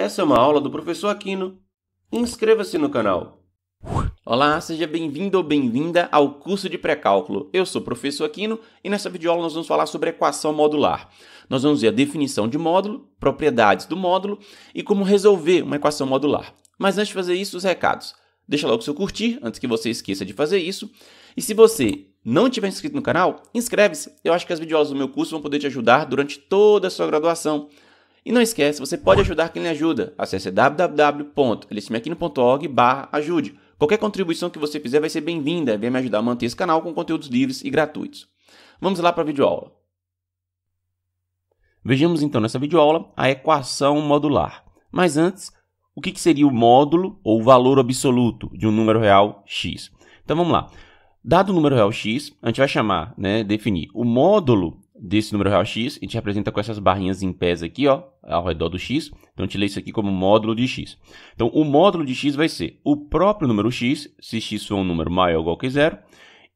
Essa é uma aula do professor Aquino. Inscreva-se no canal. Olá, seja bem-vindo ou bem-vinda ao curso de pré-cálculo. Eu sou o professor Aquino e nessa videoaula nós vamos falar sobre equação modular. Nós vamos ver a definição de módulo, propriedades do módulo e como resolver uma equação modular. Mas antes de fazer isso, os recados. Deixa logo o seu curtir antes que você esqueça de fazer isso. E se você não tiver inscrito no canal, inscreve-se. Eu acho que as videoaulas do meu curso vão poder te ajudar durante toda a sua graduação. E não esquece, você pode ajudar quem lhe ajuda. Acesse www.elicimequino.org ajude. Qualquer contribuição que você fizer vai ser bem-vinda, vem me ajudar a manter esse canal com conteúdos livres e gratuitos. Vamos lá para a videoaula. Vejamos então nessa videoaula a equação modular. Mas antes, o que, que seria o módulo ou o valor absoluto de um número real x? Então vamos lá. Dado o número real x, a gente vai chamar, né, definir o módulo desse número real x, a gente representa com essas barrinhas em pés aqui, ó, ao redor do x. Então, a gente lê isso aqui como módulo de x. Então, o módulo de x vai ser o próprio número x, se x for um número maior ou igual que zero,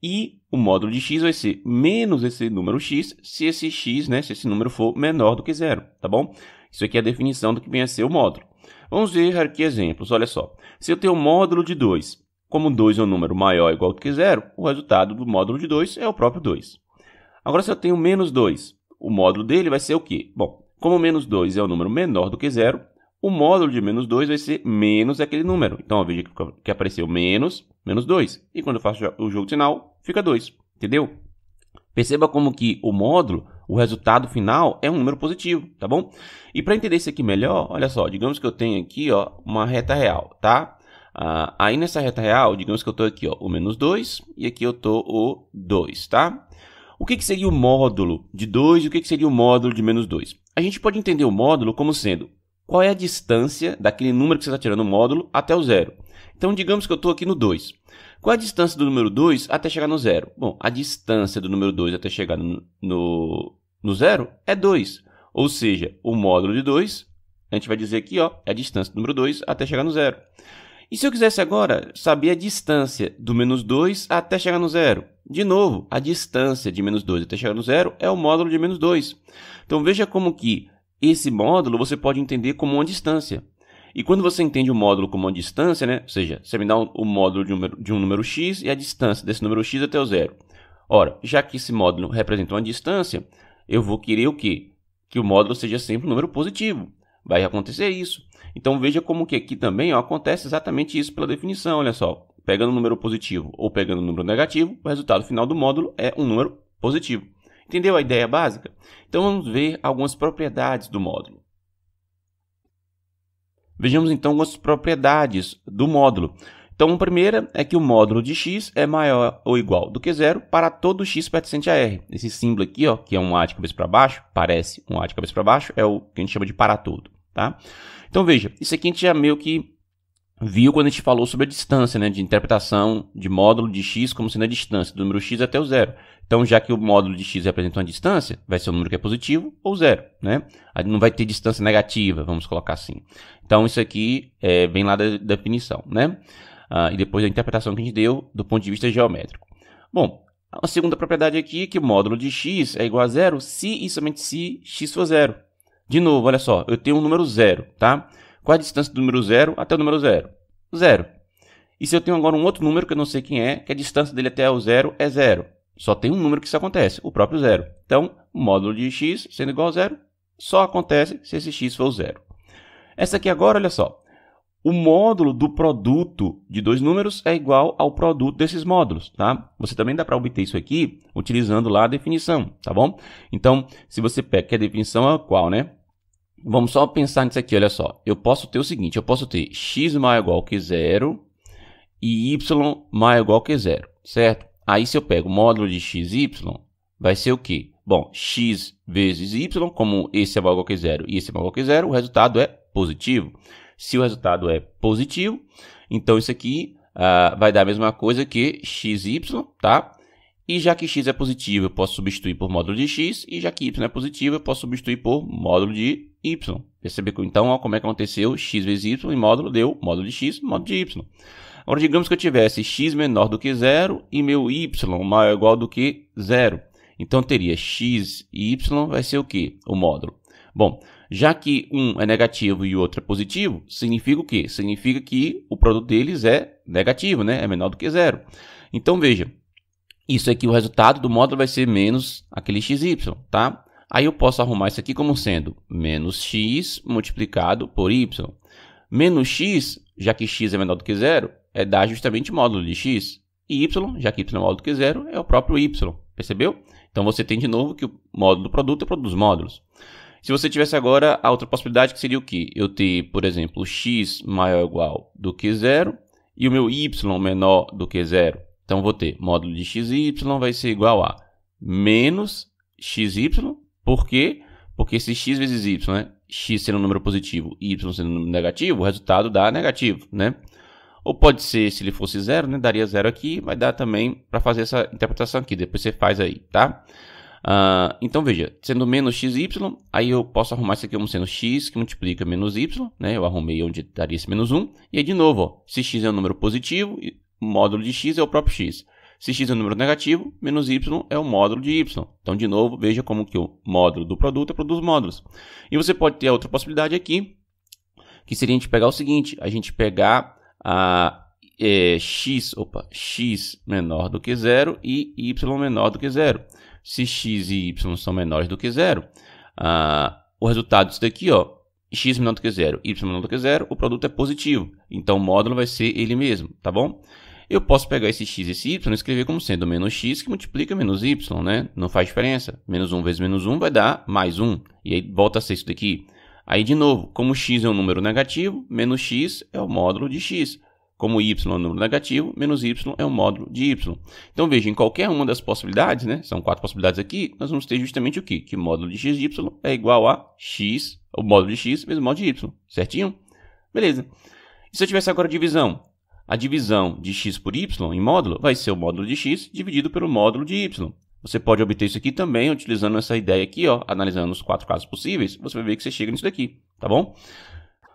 e o módulo de x vai ser menos esse número x, se esse x, né, se esse número for menor do que zero, tá bom? Isso aqui é a definição do que vem a ser o módulo. Vamos ver aqui exemplos, olha só. Se eu tenho um módulo de 2, como 2 é um número maior ou igual que zero, o resultado do módulo de 2 é o próprio 2. Agora, se eu tenho menos 2, o módulo dele vai ser o quê? Bom, como menos 2 é um número menor do que zero, o módulo de menos 2 vai ser menos aquele número. Então, veja que apareceu menos, menos 2. E quando eu faço o jogo final, fica 2. Entendeu? Perceba como que o módulo, o resultado final, é um número positivo, tá bom? E para entender isso aqui melhor, olha só, digamos que eu tenho aqui ó, uma reta real, tá? Ah, aí nessa reta real, digamos que eu estou aqui ó, o menos 2 e aqui eu estou o 2, tá? O que, que seria o módulo de 2 e o que, que seria o módulo de menos 2? A gente pode entender o módulo como sendo qual é a distância daquele número que você está tirando o módulo até o zero. Então, digamos que eu estou aqui no 2. Qual é a distância do número 2 até chegar no zero? Bom, a distância do número 2 até chegar no, no, no zero é 2. Ou seja, o módulo de 2, a gente vai dizer aqui, ó, é a distância do número 2 até chegar no zero. E se eu quisesse agora saber a distância do menos 2 até chegar no zero? De novo, a distância de menos 2 até chegar no zero é o módulo de menos 2. Então veja como que esse módulo você pode entender como uma distância. E quando você entende o módulo como uma distância, né? ou seja, você me dá um, o módulo de um, de um número x e a distância desse número x até o zero. Ora, já que esse módulo representa uma distância, eu vou querer o quê? Que o módulo seja sempre um número positivo vai acontecer isso. Então veja como que aqui também ó, acontece exatamente isso pela definição, olha só. Pegando um número positivo ou pegando um número negativo, o resultado final do módulo é um número positivo. Entendeu a ideia básica? Então vamos ver algumas propriedades do módulo. Vejamos então algumas propriedades do módulo. Então, a primeira é que o módulo de x é maior ou igual do que zero para todo x pertencente a R. Esse símbolo aqui, ó, que é um A de cabeça para baixo, parece um A de cabeça para baixo, é o que a gente chama de para todo. Tá? Então, veja, isso aqui a gente já meio que viu quando a gente falou sobre a distância, né, de interpretação de módulo de x como sendo a distância do número x até o zero. Então, já que o módulo de x representa uma distância, vai ser um número que é positivo ou zero, né? Aí não vai ter distância negativa, vamos colocar assim. Então, isso aqui é, vem lá da definição, né? uh, e depois a interpretação que a gente deu do ponto de vista geométrico. Bom, a segunda propriedade aqui é que o módulo de x é igual a zero se e somente se x for zero. De novo, olha só, eu tenho um número zero, tá? Qual é a distância do número zero até o número zero? Zero. E se eu tenho agora um outro número que eu não sei quem é, que a distância dele até o zero é zero. Só tem um número que isso acontece, o próprio zero. Então, o módulo de x sendo igual a zero só acontece se esse x for zero. Essa aqui agora, olha só, o módulo do produto de dois números é igual ao produto desses módulos, tá? Você também dá para obter isso aqui utilizando lá a definição, tá bom? Então, se você pega que a definição é qual, né? Vamos só pensar nisso aqui, olha só. Eu posso ter o seguinte, eu posso ter x maior ou igual que zero e y maior ou igual que zero, certo? Aí se eu pego o módulo de xy, vai ser o quê? Bom, x vezes y, como esse é maior ou igual que zero e esse é maior ou igual que zero, o resultado é positivo. Se o resultado é positivo, então isso aqui uh, vai dar a mesma coisa que xy, tá? E já que x é positivo, eu posso substituir por módulo de x, e já que y é positivo, eu posso substituir por módulo de y. Percebeu então, ó, como é que aconteceu x vezes y em módulo deu módulo de x, módulo de y. Agora, digamos que eu tivesse x menor do que zero e meu y maior ou igual do que zero. Então, teria x e y vai ser o que? O módulo. Bom, já que um é negativo e o outro é positivo, significa o quê? Significa que o produto deles é negativo, né? É menor do que zero. Então veja, isso aqui o resultado do módulo vai ser menos aquele xy, tá? Aí eu posso arrumar isso aqui como sendo menos x multiplicado por y. Menos x, já que x é menor do que zero, é dar justamente módulo de x. E y, já que y é maior do que zero, é o próprio y. Percebeu? Então você tem de novo que o módulo do produto é o produto dos módulos. Se você tivesse agora a outra possibilidade, que seria o quê? Eu ter, por exemplo, x maior ou igual do que zero e o meu y menor do que zero. Então, vou ter módulo de xy vai ser igual a menos xy, por quê? Porque esse x vezes y, né? x sendo um número positivo e y sendo um número negativo, o resultado dá negativo, né? Ou pode ser, se ele fosse zero, né? Daria zero aqui, mas dá também para fazer essa interpretação aqui. Depois você faz aí, tá? Uh, então veja, sendo menos xy, aí eu posso arrumar isso aqui como sendo x que multiplica menos y, né? Eu arrumei onde daria esse menos 1. E aí de novo, ó, se x é um número positivo, o módulo de x é o próprio x. Se x é um número negativo, menos y é o módulo de y. Então, de novo, veja como que o módulo do produto produz módulos. E você pode ter outra possibilidade aqui, que seria a gente pegar o seguinte, a gente pegar a é, x, opa, x menor do que zero e y menor do que zero se x e y são menores do que zero, ah, o resultado disso daqui, ó, x menor do que zero, y menor do que zero, o produto é positivo. Então, o módulo vai ser ele mesmo, tá bom? Eu posso pegar esse x e esse y e escrever como sendo menos x que multiplica menos y, né? Não faz diferença. Menos 1 vezes menos 1 vai dar mais 1. E aí volta a ser isso daqui. Aí, de novo, como x é um número negativo, menos x é o módulo de x. Como y é um número negativo, menos y é um módulo de y. Então veja, em qualquer uma das possibilidades, né, são quatro possibilidades aqui, nós vamos ter justamente o que? Que módulo de x y é igual a x, o módulo de x vezes o módulo de y, certinho? Beleza. E se eu tivesse agora divisão? A divisão de x por y em módulo vai ser o módulo de x dividido pelo módulo de y. Você pode obter isso aqui também utilizando essa ideia aqui, ó, analisando os quatro casos possíveis, você vai ver que você chega nisso daqui, tá bom?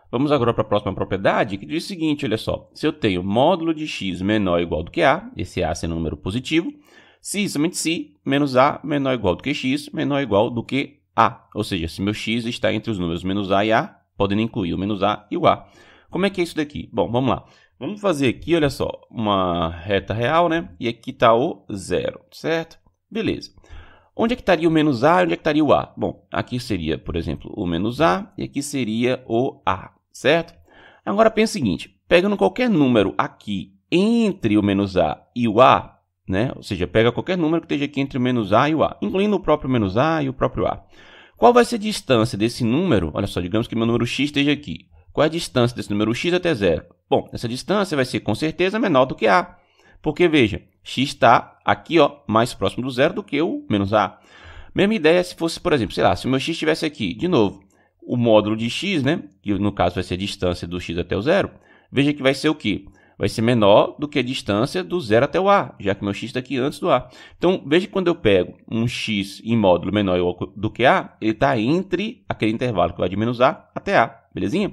Vamos agora para a próxima propriedade, que diz o seguinte, olha só. Se eu tenho módulo de x menor ou igual do que a, esse a sendo um número positivo, se, somente se, menos a menor ou igual do que x, menor ou igual do que a. Ou seja, se meu x está entre os números menos a e a, podendo incluir o menos a e o a. Como é que é isso daqui? Bom, vamos lá. Vamos fazer aqui, olha só, uma reta real, né? E aqui está o zero, certo? Beleza. Onde é que estaria o menos a e onde é que estaria o a? Bom, aqui seria, por exemplo, o menos a e aqui seria o a certo? Agora pensa o seguinte, pegando qualquer número aqui entre o menos A e o A, né? ou seja, pega qualquer número que esteja aqui entre o menos A e o A, incluindo o próprio menos A e o próprio A. Qual vai ser a distância desse número? Olha só, digamos que meu número x esteja aqui. Qual é a distância desse número x até zero? Bom, essa distância vai ser com certeza menor do que A. Porque veja, x está aqui ó, mais próximo do zero do que o menos A. Mesma ideia se fosse, por exemplo, sei lá, se o meu x estivesse aqui, de novo, o módulo de x, né? que no caso vai ser a distância do x até o zero, veja que vai ser o quê? Vai ser menor do que a distância do zero até o a, já que meu x está aqui antes do a. Então, veja que quando eu pego um x em módulo menor do que a, ele está entre aquele intervalo que vai de menos a até a, belezinha?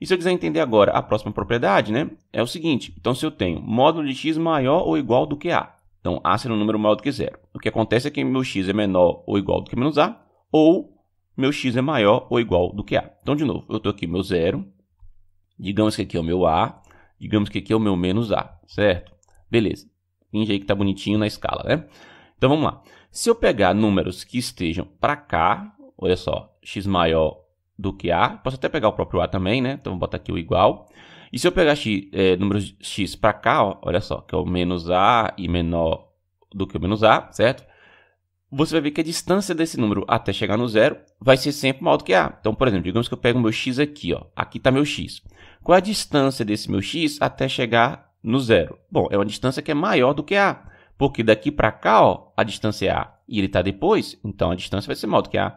E se eu quiser entender agora a próxima propriedade, né, é o seguinte. Então, se eu tenho módulo de x maior ou igual do que a, então a será um número maior do que zero. O que acontece é que meu x é menor ou igual do que menos a, ou meu x é maior ou igual do que a. Então, de novo, eu estou aqui meu zero, digamos que aqui é o meu a, digamos que aqui é o meu menos a, certo? Beleza. Finge aí que está bonitinho na escala, né? Então, vamos lá. Se eu pegar números que estejam para cá, olha só, x maior do que a, posso até pegar o próprio a também, né? Então, vou botar aqui o igual. E se eu pegar x, é, números x para cá, ó, olha só, que é o menos a e menor do que o menos a, certo? Você vai ver que a distância desse número até chegar no zero vai ser sempre maior do que A. Então, por exemplo, digamos que eu pego o meu x aqui, ó. aqui está meu x. Qual é a distância desse meu x até chegar no zero? Bom, é uma distância que é maior do que A, porque daqui para cá ó, a distância é A e ele está depois, então a distância vai ser maior do que A.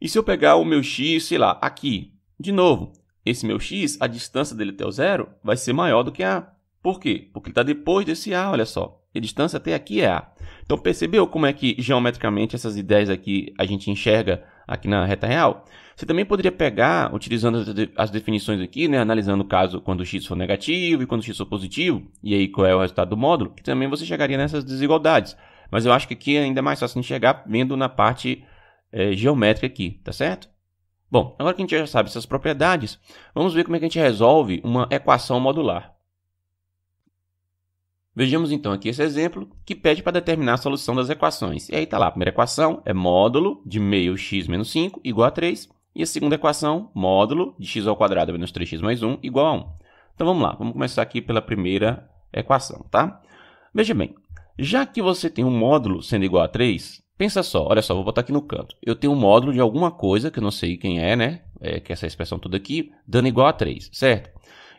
E se eu pegar o meu x, sei lá, aqui, de novo, esse meu x, a distância dele até o zero vai ser maior do que A. Por quê? Porque ele está depois desse A, olha só. A distância até aqui é A. Então, percebeu como é que geometricamente essas ideias aqui a gente enxerga aqui na reta real. Você também poderia pegar, utilizando as definições aqui, né, analisando o caso quando x for negativo e quando x for positivo, e aí qual é o resultado do módulo, que também você chegaria nessas desigualdades. Mas eu acho que aqui é ainda mais fácil enxergar vendo na parte é, geométrica aqui, tá certo? Bom, agora que a gente já sabe essas propriedades, vamos ver como é que a gente resolve uma equação modular. Vejamos então aqui esse exemplo que pede para determinar a solução das equações. E aí está lá, a primeira equação é módulo de meio x menos 5 igual a 3. E a segunda equação, módulo de x ao quadrado menos 3x mais 1 igual a 1. Então vamos lá, vamos começar aqui pela primeira equação, tá? Veja bem, já que você tem um módulo sendo igual a 3, pensa só, olha só, vou botar aqui no canto. Eu tenho um módulo de alguma coisa, que eu não sei quem é, né? É, que é essa expressão toda aqui, dando igual a 3, certo?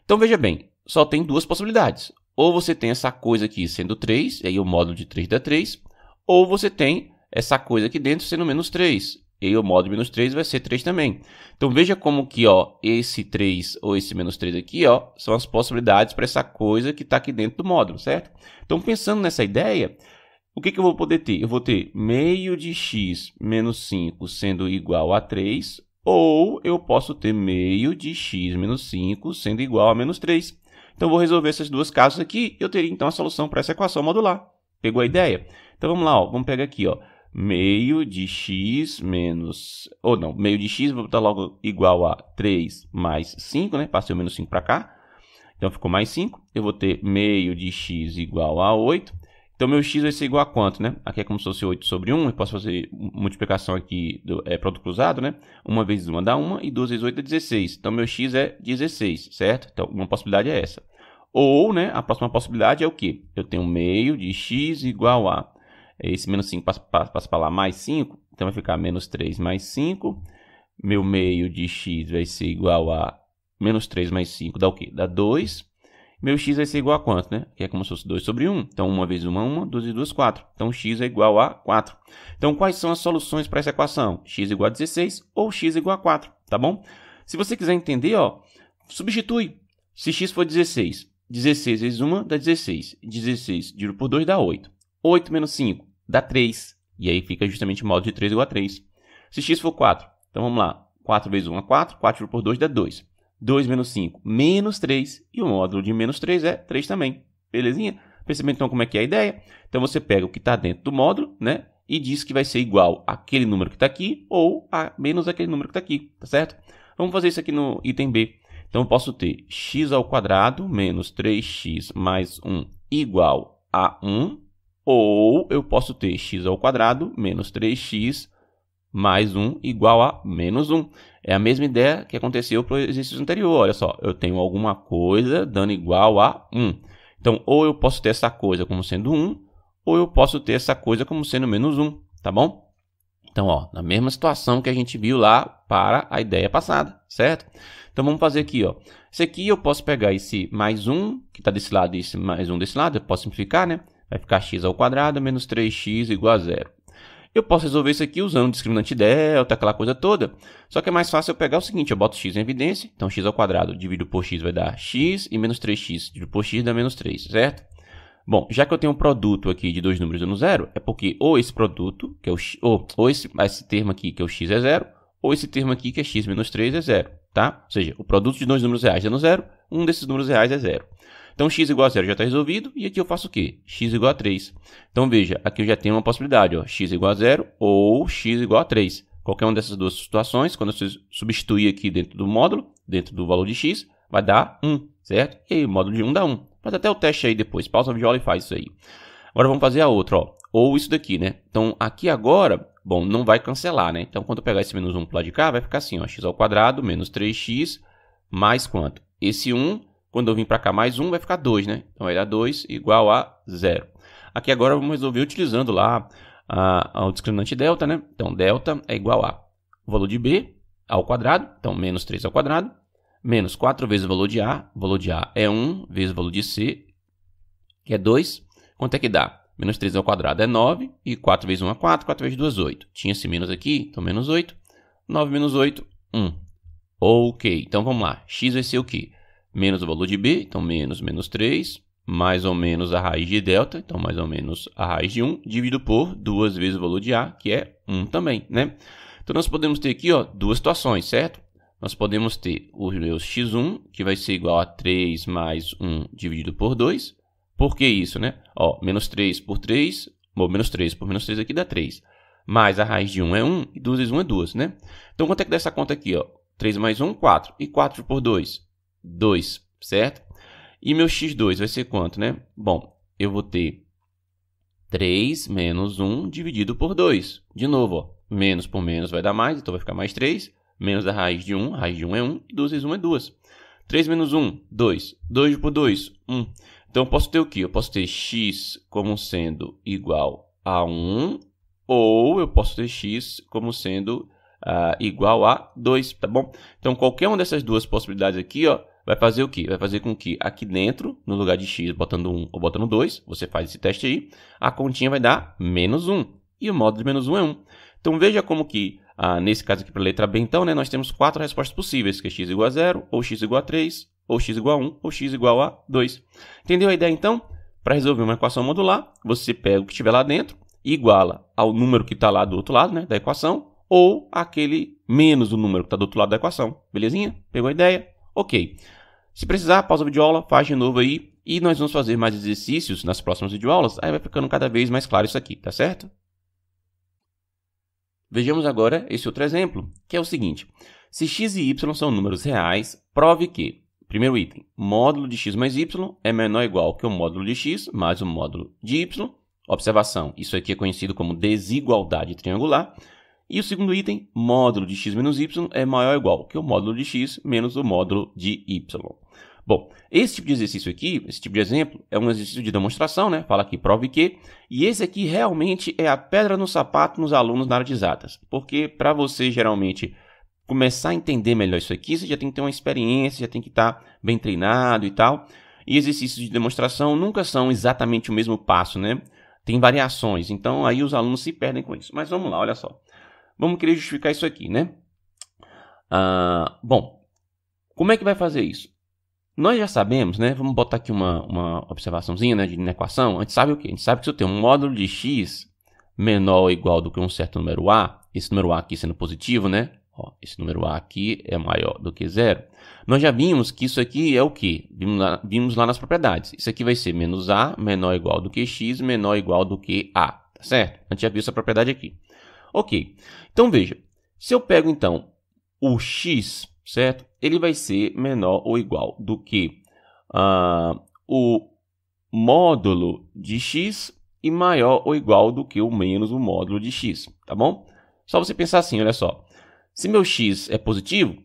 Então veja bem, só tem duas possibilidades. Ou você tem essa coisa aqui sendo 3, e aí o módulo de 3 dá 3. Ou você tem essa coisa aqui dentro sendo menos 3. E aí o módulo menos 3 vai ser 3 também. Então veja como que ó, esse 3 ou esse menos 3 aqui ó, são as possibilidades para essa coisa que está aqui dentro do módulo, certo? Então pensando nessa ideia, o que, que eu vou poder ter? Eu vou ter meio de x menos 5 sendo igual a 3, ou eu posso ter meio de x menos 5 sendo igual a menos 3. Então, vou resolver essas duas casas aqui, eu teria então a solução para essa equação modular. Pegou a ideia? Então, vamos lá, ó, vamos pegar aqui, ó, meio de x menos... Ou não, meio de x, vou botar logo igual a 3 mais 5, né? Passei o menos 5 para cá. Então, ficou mais 5. Eu vou ter meio de x igual a 8. Então, meu x vai ser igual a quanto, né? Aqui é como se fosse 8 sobre 1. Eu posso fazer multiplicação aqui do é, produto cruzado, né? 1 vezes 1 dá 1 e 2 vezes 8 é 16. Então, meu x é 16, certo? Então, uma possibilidade é essa. Ou, né, a próxima possibilidade é o quê? Eu tenho meio de x igual a... É esse menos 5 passa, passa para lá mais 5. Então, vai ficar menos 3 mais 5. Meu meio de x vai ser igual a... Menos 3 mais 5 dá o quê? Dá 2 meu x vai ser igual a quanto, né? Que é como se fosse 2 sobre 1. Então, 1 vezes 1 é 1, 2 vezes 2 é 4. Então, x é igual a 4. Então, quais são as soluções para essa equação? x igual a 16 ou x igual a 4, tá bom? Se você quiser entender, ó, substitui. Se x for 16, 16 vezes 1 dá 16. 16 dividido por 2 dá 8. 8 menos 5 dá 3. E aí fica justamente o modo de 3 igual a 3. Se x for 4, então vamos lá. 4 vezes 1 é 4, 4 dividido por 2 dá 2. 2 menos 5, menos 3. E o módulo de menos 3 é 3 também. Belezinha? Percebendo então como é que é a ideia? Então você pega o que está dentro do módulo, né? E diz que vai ser igual àquele número que está aqui ou a menos aquele número que está aqui, tá certo? Vamos fazer isso aqui no item B. Então eu posso ter x ao quadrado menos 3x mais 1 igual a 1, ou eu posso ter x ao quadrado menos 3x mais 1 igual a menos 1. É a mesma ideia que aconteceu para o exercício anterior. Olha só, eu tenho alguma coisa dando igual a 1. Então, ou eu posso ter essa coisa como sendo 1, ou eu posso ter essa coisa como sendo menos 1, tá bom? Então, ó, na mesma situação que a gente viu lá para a ideia passada, certo? Então, vamos fazer aqui, ó. Esse aqui eu posso pegar esse mais 1, que está desse lado, e esse mais 1 desse lado, eu posso simplificar, né? Vai ficar x ao quadrado menos 3x igual a zero. Eu posso resolver isso aqui usando o discriminante delta, aquela coisa toda. Só que é mais fácil eu pegar o seguinte, eu boto x em evidência, então x ao quadrado dividido por x vai dar x e menos 3x dividido por x dá menos 3, certo? Bom, já que eu tenho um produto aqui de dois números dando zero, é porque ou esse produto, que é o x, ou, ou esse, esse termo aqui, que é o x é zero, ou esse termo aqui, que é x menos 3 é zero, tá? Ou seja, o produto de dois números reais dando zero, um desses números reais é zero. Então x igual a zero já está resolvido, e aqui eu faço o quê? x igual a 3. Então veja, aqui eu já tenho uma possibilidade, ó, x igual a zero ou x igual a 3. Qualquer uma dessas duas situações, quando eu substituir aqui dentro do módulo, dentro do valor de x, vai dar 1, certo? E aí o módulo de 1 dá 1. Faz até o teste aí depois, pausa a videoaula e faz isso aí. Agora vamos fazer a outra, ó, ou isso daqui, né? Então aqui agora, bom, não vai cancelar, né? Então quando eu pegar esse menos 1 para o lado de cá, vai ficar assim, ó, x ao quadrado menos 3x mais quanto? Esse 1 quando eu vim para cá mais 1, vai ficar 2, né? Então vai dar 2 igual a 0. Aqui agora vamos resolver utilizando lá a, a, o discriminante delta, né? Então delta é igual a o valor de b ao quadrado, então menos 3 ao quadrado, menos 4 vezes o valor de a, o valor de a é 1, vezes o valor de c, que é 2. Quanto é que dá? Menos 3 ao quadrado é 9, e 4 vezes 1 é 4, 4 vezes 2 é 8. Tinha esse menos aqui, então menos 8. 9 menos 8, 1. Ok, então vamos lá. x vai ser o quê? menos o valor de b, então menos menos 3, mais ou menos a raiz de delta, então mais ou menos a raiz de 1, dividido por 2 vezes o valor de a, que é 1 também, né? Então, nós podemos ter aqui ó, duas situações, certo? Nós podemos ter o meu x1, que vai ser igual a 3 mais 1 dividido por 2. Por que isso, né? Ó, menos 3 por 3, ou menos 3 por menos 3 aqui dá 3. Mais a raiz de 1 é 1, e 2 vezes 1 é 2, né? Então, quanto é que dá essa conta aqui, ó? 3 mais 1, 4. E 4 por 2? 2, certo? E meu x2 vai ser quanto, né? Bom, eu vou ter 3 menos 1 dividido por 2. De novo, ó, menos por menos vai dar mais, então vai ficar mais 3. Menos a raiz de 1, raiz de 1 é 1, e 2 vezes 1 é 2. 3 menos 1, 2. 2 por 2, 1. Então, eu posso ter o quê? Eu posso ter x como sendo igual a 1, ou eu posso ter x como sendo uh, igual a 2, tá bom? Então, qualquer uma dessas duas possibilidades aqui, ó, vai fazer o quê? Vai fazer com que aqui dentro, no lugar de x, botando 1 ou botando 2, você faz esse teste aí, a continha vai dar menos 1. E o modo de menos 1 é 1. Então veja como que, ah, nesse caso aqui para a letra B, então, né, nós temos quatro respostas possíveis, que é x igual a 0, ou x igual a 3, ou x igual a 1, ou x igual a 2. Entendeu a ideia então? Para resolver uma equação modular, você pega o que estiver lá dentro, iguala ao número que está lá do outro lado né, da equação, ou aquele menos o número que está do outro lado da equação. Belezinha? Pegou a ideia? Ok. Se precisar, pausa a videoaula, faz de novo aí. E nós vamos fazer mais exercícios nas próximas videoaulas. Aí vai ficando cada vez mais claro isso aqui, tá certo? Vejamos agora esse outro exemplo, que é o seguinte. Se x e y são números reais, prove que, primeiro item, módulo de x mais y é menor ou igual que o módulo de x mais o módulo de y. Observação, isso aqui é conhecido como desigualdade triangular. E o segundo item, módulo de x menos y é maior ou igual que o módulo de x menos o módulo de y. Bom, esse tipo de exercício aqui, esse tipo de exemplo, é um exercício de demonstração, né? Fala aqui, prove que. E esse aqui realmente é a pedra no sapato nos alunos na área de exatas. Porque para você, geralmente, começar a entender melhor isso aqui, você já tem que ter uma experiência, já tem que estar tá bem treinado e tal. E exercícios de demonstração nunca são exatamente o mesmo passo, né? Tem variações, então aí os alunos se perdem com isso. Mas vamos lá, olha só vamos querer justificar isso aqui, né? Ah, bom, como é que vai fazer isso? Nós já sabemos, né? Vamos botar aqui uma, uma observaçãozinha né, de na equação. A gente sabe o quê? A gente sabe que se eu tenho um módulo de x menor ou igual do que um certo número a, esse número a aqui sendo positivo, né? Ó, esse número a aqui é maior do que zero. Nós já vimos que isso aqui é o quê? Vimos lá, vimos lá nas propriedades. Isso aqui vai ser menos a menor ou igual do que x menor ou igual do que a, tá certo? A gente já viu essa propriedade aqui. Ok, então veja, se eu pego então o x, certo? Ele vai ser menor ou igual do que uh, o módulo de x e maior ou igual do que o menos o módulo de x, tá bom? Só você pensar assim, olha só. Se meu x é positivo,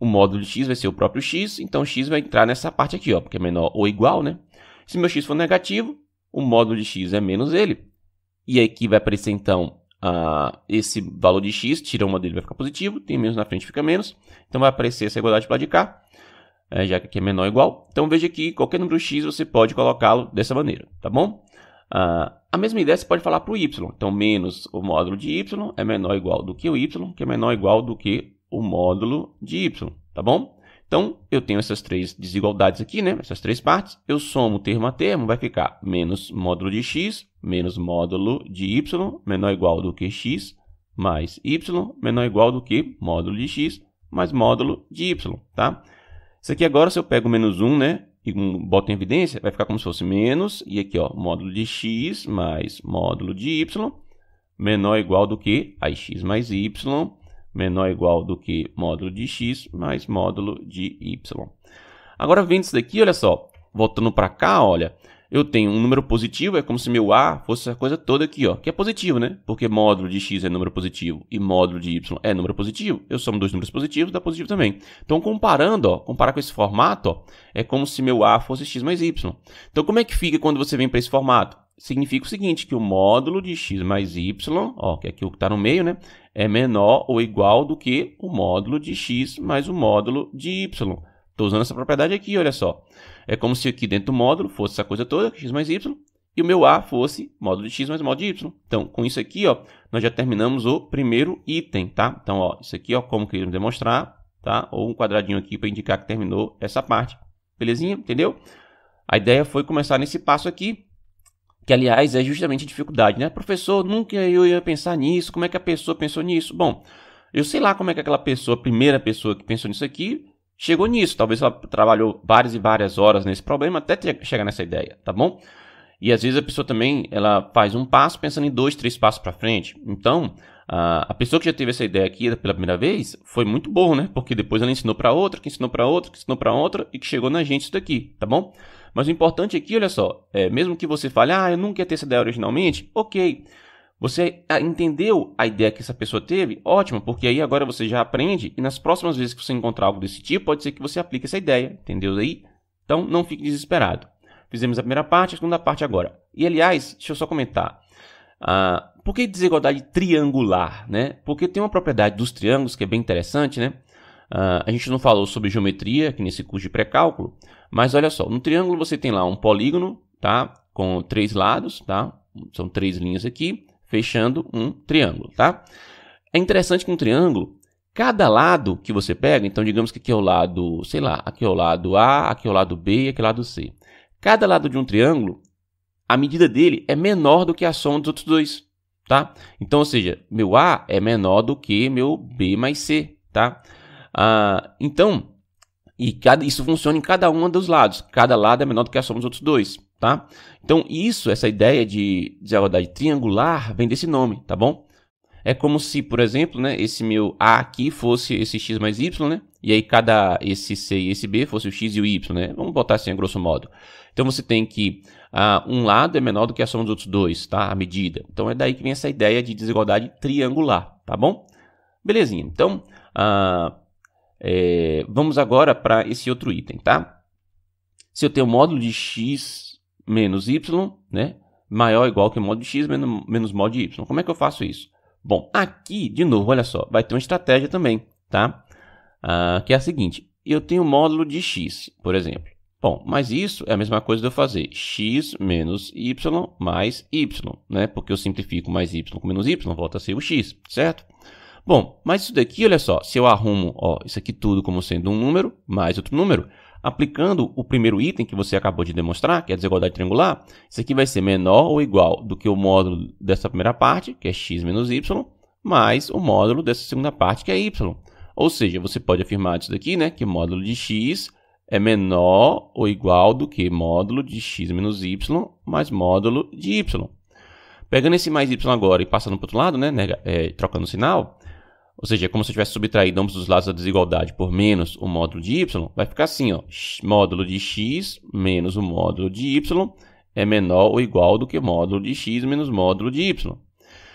o módulo de x vai ser o próprio x, então x vai entrar nessa parte aqui, ó, porque é menor ou igual, né? Se meu x for negativo, o módulo de x é menos ele. E aqui vai aparecer, então, uh, esse valor de x, tira uma dele vai ficar positivo, tem menos na frente fica menos, então vai aparecer essa igualdade para de cá, é, já que aqui é menor ou igual. Então veja que qualquer número x você pode colocá-lo dessa maneira, tá bom? Uh, a mesma ideia você pode falar para o y, então menos o módulo de y é menor ou igual do que o y, que é menor ou igual do que o módulo de y, tá bom? Então, eu tenho essas três desigualdades aqui, né? essas três partes. Eu somo termo a termo, vai ficar menos módulo de x menos módulo de y menor ou igual do que x mais y menor ou igual do que módulo de x mais módulo de y. Tá? Isso aqui agora, se eu pego menos 1 né, e boto em evidência, vai ficar como se fosse menos, e aqui ó, módulo de x mais módulo de y menor ou igual do que ax mais y menor ou igual do que módulo de x mais módulo de y. Agora, vendo isso daqui, olha só, voltando para cá, olha, eu tenho um número positivo, é como se meu a fosse essa coisa toda aqui, ó, que é positivo, né? Porque módulo de x é número positivo e módulo de y é número positivo. Eu somo dois números positivos, dá positivo também. Então, comparando, ó, comparar com esse formato, ó, é como se meu a fosse x mais y. Então, como é que fica quando você vem para esse formato? significa o seguinte, que o módulo de x mais y, ó, que é aquilo que está no meio, né, é menor ou igual do que o módulo de x mais o módulo de y. Estou usando essa propriedade aqui, olha só. É como se aqui dentro do módulo fosse essa coisa toda, x mais y, e o meu a fosse módulo de x mais módulo de y. Então, com isso aqui, ó, nós já terminamos o primeiro item, tá? Então, ó, isso aqui, ó, como queremos demonstrar, tá? Ou um quadradinho aqui para indicar que terminou essa parte. Belezinha? Entendeu? A ideia foi começar nesse passo aqui, que, aliás, é justamente a dificuldade, né? Professor, nunca eu ia pensar nisso. Como é que a pessoa pensou nisso? Bom, eu sei lá como é que aquela pessoa, a primeira pessoa que pensou nisso aqui, chegou nisso. Talvez ela trabalhou várias e várias horas nesse problema até chegar nessa ideia, tá bom? E às vezes a pessoa também ela faz um passo pensando em dois, três passos para frente. Então, a pessoa que já teve essa ideia aqui pela primeira vez foi muito bom, né? Porque depois ela ensinou para outra, que ensinou para outra, que ensinou para outra e que chegou na gente isso daqui, tá bom? Mas o importante aqui, olha só, é, mesmo que você fale, ah, eu não queria ter essa ideia originalmente, ok. Você ah, entendeu a ideia que essa pessoa teve? Ótimo, porque aí agora você já aprende e nas próximas vezes que você encontrar algo desse tipo, pode ser que você aplique essa ideia, entendeu aí? Então não fique desesperado. Fizemos a primeira parte, a segunda parte agora. E aliás, deixa eu só comentar. Ah, por que desigualdade triangular? Né? Porque tem uma propriedade dos triângulos que é bem interessante, né? Uh, a gente não falou sobre geometria aqui nesse curso de pré-cálculo, mas olha só, no triângulo você tem lá um polígono, tá? Com três lados, tá? São três linhas aqui, fechando um triângulo, tá? É interessante que um triângulo, cada lado que você pega, então digamos que aqui é o lado, sei lá, aqui é o lado A, aqui é o lado B e aqui é o lado C. Cada lado de um triângulo, a medida dele é menor do que a soma dos outros dois, tá? Então, ou seja, meu A é menor do que meu B mais C, tá? Ah, então, e cada, isso funciona em cada um dos lados. Cada lado é menor do que a soma dos outros dois, tá? Então, isso, essa ideia de desigualdade triangular vem desse nome, tá bom? É como se, por exemplo, né, esse meu A aqui fosse esse x mais y, né? E aí cada esse C e esse B fosse o x e o y, né? Vamos botar assim a grosso modo. Então você tem que uh, um lado é menor do que a soma dos outros dois, tá? A medida. Então é daí que vem essa ideia de desigualdade triangular, tá bom? Belezinha. Então, uh, é, vamos agora para esse outro item, tá? Se eu tenho módulo de x menos y, né? Maior ou igual que o módulo de x menos, menos módulo de y. Como é que eu faço isso? Bom, aqui, de novo, olha só, vai ter uma estratégia também, tá? Ah, que é a seguinte, eu tenho módulo de x, por exemplo. Bom, mas isso é a mesma coisa de eu fazer x menos y mais y, né? Porque eu simplifico mais y com menos y, volta a ser o x, certo? Bom, mas isso daqui, olha só, se eu arrumo ó, isso aqui tudo como sendo um número mais outro número, aplicando o primeiro item que você acabou de demonstrar, que é a desigualdade triangular, isso aqui vai ser menor ou igual do que o módulo dessa primeira parte, que é x menos y, mais o módulo dessa segunda parte, que é y. Ou seja, você pode afirmar isso daqui, né, que módulo de x é menor ou igual do que módulo de x menos y mais módulo de y. Pegando esse mais y agora e passando para o outro lado, né, é, trocando o sinal, ou seja, é como se eu tivesse subtraído ambos os lados da desigualdade por menos o módulo de y, vai ficar assim, ó, módulo de x menos o módulo de y é menor ou igual do que módulo de x menos módulo de y.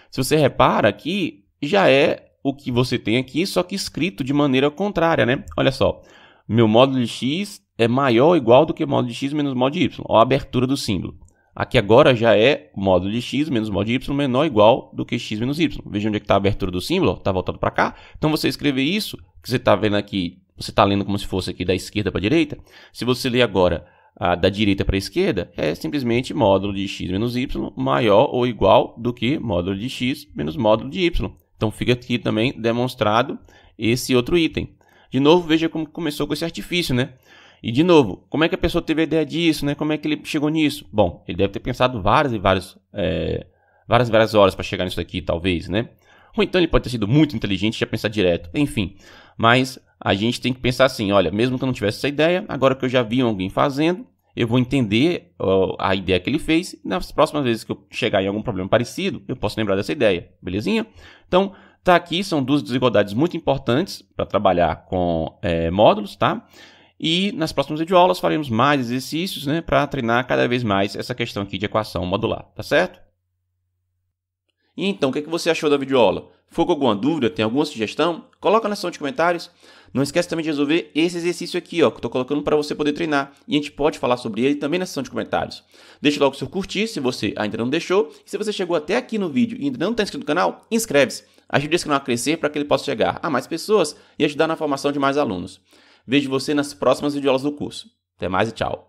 Se você repara aqui, já é o que você tem aqui, só que escrito de maneira contrária, né? Olha só, meu módulo de x é maior ou igual do que módulo de x menos módulo de y, ó a abertura do símbolo. Aqui agora já é módulo de x menos módulo de y menor ou igual do que x menos y. Veja onde é está a abertura do símbolo, está voltado para cá. Então, você escrever isso, que você está vendo aqui, você está lendo como se fosse aqui da esquerda para a direita. Se você ler agora ah, da direita para a esquerda, é simplesmente módulo de x menos y maior ou igual do que módulo de x menos módulo de y. Então, fica aqui também demonstrado esse outro item. De novo, veja como começou com esse artifício, né? E de novo, como é que a pessoa teve a ideia disso, né? Como é que ele chegou nisso? Bom, ele deve ter pensado várias e várias, é, várias, várias horas para chegar nisso aqui, talvez, né? Ou então ele pode ter sido muito inteligente e já pensar direto. Enfim, mas a gente tem que pensar assim, olha, mesmo que eu não tivesse essa ideia, agora que eu já vi alguém fazendo, eu vou entender ó, a ideia que ele fez. E nas próximas vezes que eu chegar em algum problema parecido, eu posso lembrar dessa ideia, belezinha? Então, tá aqui, são duas desigualdades muito importantes para trabalhar com é, módulos, tá? E nas próximas videoaulas faremos mais exercícios né, para treinar cada vez mais essa questão aqui de equação modular, tá certo? E então, o que, é que você achou da videoaula? Ficou com alguma dúvida? Tem alguma sugestão? Coloca na seção de comentários. Não esquece também de resolver esse exercício aqui, ó, que eu estou colocando para você poder treinar. E a gente pode falar sobre ele também na seção de comentários. Deixe logo o seu curtir se você ainda não deixou. E se você chegou até aqui no vídeo e ainda não está inscrito no canal, inscreve-se. Ajude esse canal a crescer para que ele possa chegar a mais pessoas e ajudar na formação de mais alunos. Vejo você nas próximas videoaulas do curso. Até mais e tchau.